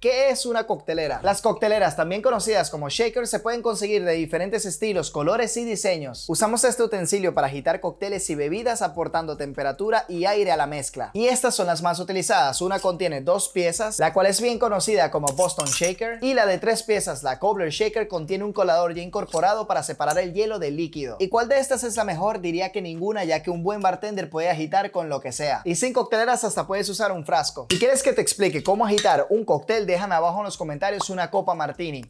¿Qué es una coctelera? Las cocteleras, también conocidas como shakers, se pueden conseguir de diferentes estilos, colores y diseños. Usamos este utensilio para agitar cócteles y bebidas aportando temperatura y aire a la mezcla. Y estas son las más utilizadas. Una contiene dos piezas, la cual es bien conocida como Boston Shaker, y la de tres piezas, la Cobbler Shaker, contiene un colador ya incorporado para separar el hielo del líquido. ¿Y cuál de estas es la mejor? Diría que ninguna, ya que un buen bartender puede agitar con lo que sea. Y sin cocteleras hasta puedes usar un frasco. ¿Y quieres que te explique cómo agitar un cóctel Déjame abajo en los comentarios una copa martini.